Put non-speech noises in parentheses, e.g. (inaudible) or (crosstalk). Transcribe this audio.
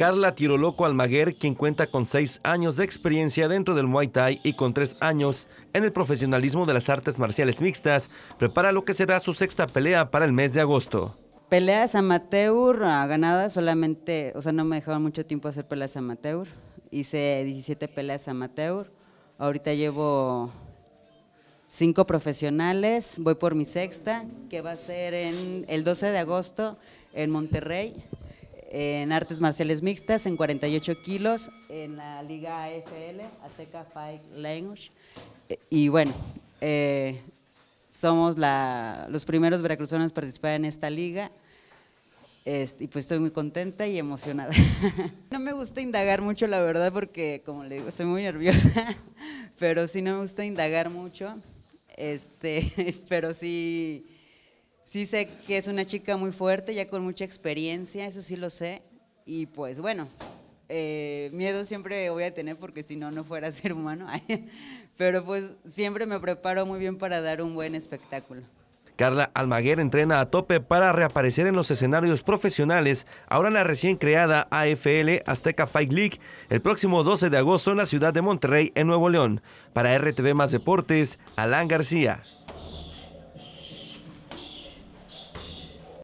Carla Tiroloco Almaguer, quien cuenta con seis años de experiencia dentro del Muay Thai y con tres años en el profesionalismo de las artes marciales mixtas, prepara lo que será su sexta pelea para el mes de agosto. Peleas amateur ah, ganadas, solamente, o sea, no me dejaban mucho tiempo hacer peleas amateur. Hice 17 peleas amateur. Ahorita llevo cinco profesionales. Voy por mi sexta, que va a ser el 12 de agosto en Monterrey en artes marciales mixtas en 48 kilos en la Liga AFL, Azteca Fight Language. Eh, y bueno, eh, somos los primeros veracruzanos a participar en esta liga. y pues estoy muy contenta y emocionada. (laughs) no me gusta indagar mucho, la verdad, porque como le digo, soy muy nerviosa, (laughs) pero sí no me gusta indagar mucho. Este, (laughs) pero sí Sí sé que es una chica muy fuerte, ya con mucha experiencia, eso sí lo sé. Y pues bueno, eh, miedo siempre voy a tener porque si no, no fuera (laughs) ser humano. (laughs) Pero pues siempre me preparo muy bien para dar un buen espectáculo. Carla Almaguer entrena a tope para reaparecer en los escenarios profesionales, ahora en la recién creada AFL Azteca Fight League, el próximo 12 de agosto en la ciudad de Monterrey, en Nuevo León. Para RTV Más Deportes, Alan García.